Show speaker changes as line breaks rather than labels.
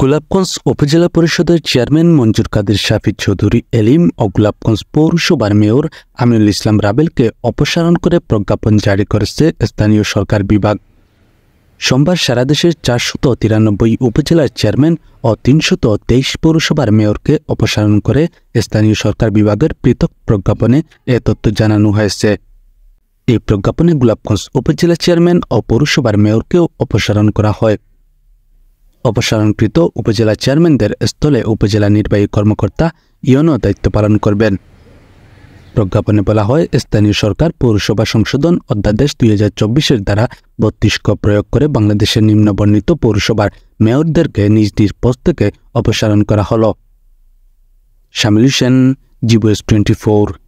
গোলাপগঞ্জ উপজেলা পরিষদের চেয়ারম্যান মঞ্জুর কাদের শাফি চৌধুরী এলিম ও গোলাপগঞ্জ পৌরসভার মেয়র আমিনুল ইসলাম রাবেলকে অপসারণ করে প্রজ্ঞাপন জারি করেছে স্থানীয় সরকার বিভাগ সোমবার সারা দেশের চারশত তিরানব্বই উপজেলার চেয়ারম্যান ও তিনশত তেইশ পৌরসভার মেয়রকে অপসারণ করে স্থানীয় সরকার বিভাগের পৃথক প্রজ্ঞাপনে এ তথ্য জানানো হয়েছে এই প্রজ্ঞাপনে গোলাপগঞ্জ উপজেলা চেয়ারম্যান ও পৌরসভার মেয়রকেও অপসারণ করা হয় অপসারণকৃত উপজেলা চেয়ারম্যানদের স্থলে উপজেলা নির্বাহী কর্মকর্তা ইয়নও দায়িত্ব পালন করবেন প্রজ্ঞাপনে বলা হয় স্থানীয় সরকার পৌরসভা সংশোধন অধ্যাদেশ দুই হাজার চব্বিশের দ্বারা বত্রিশ ক প্রয়োগ করে বাংলাদেশের নিম্নবর্ণিত পৌরসভার মেয়রদেরকে নিজ নিজ পোস্ট থেকে অপসারণ করা হল শামিল হোসেন জিবুএস টোয়েন্টি ফোর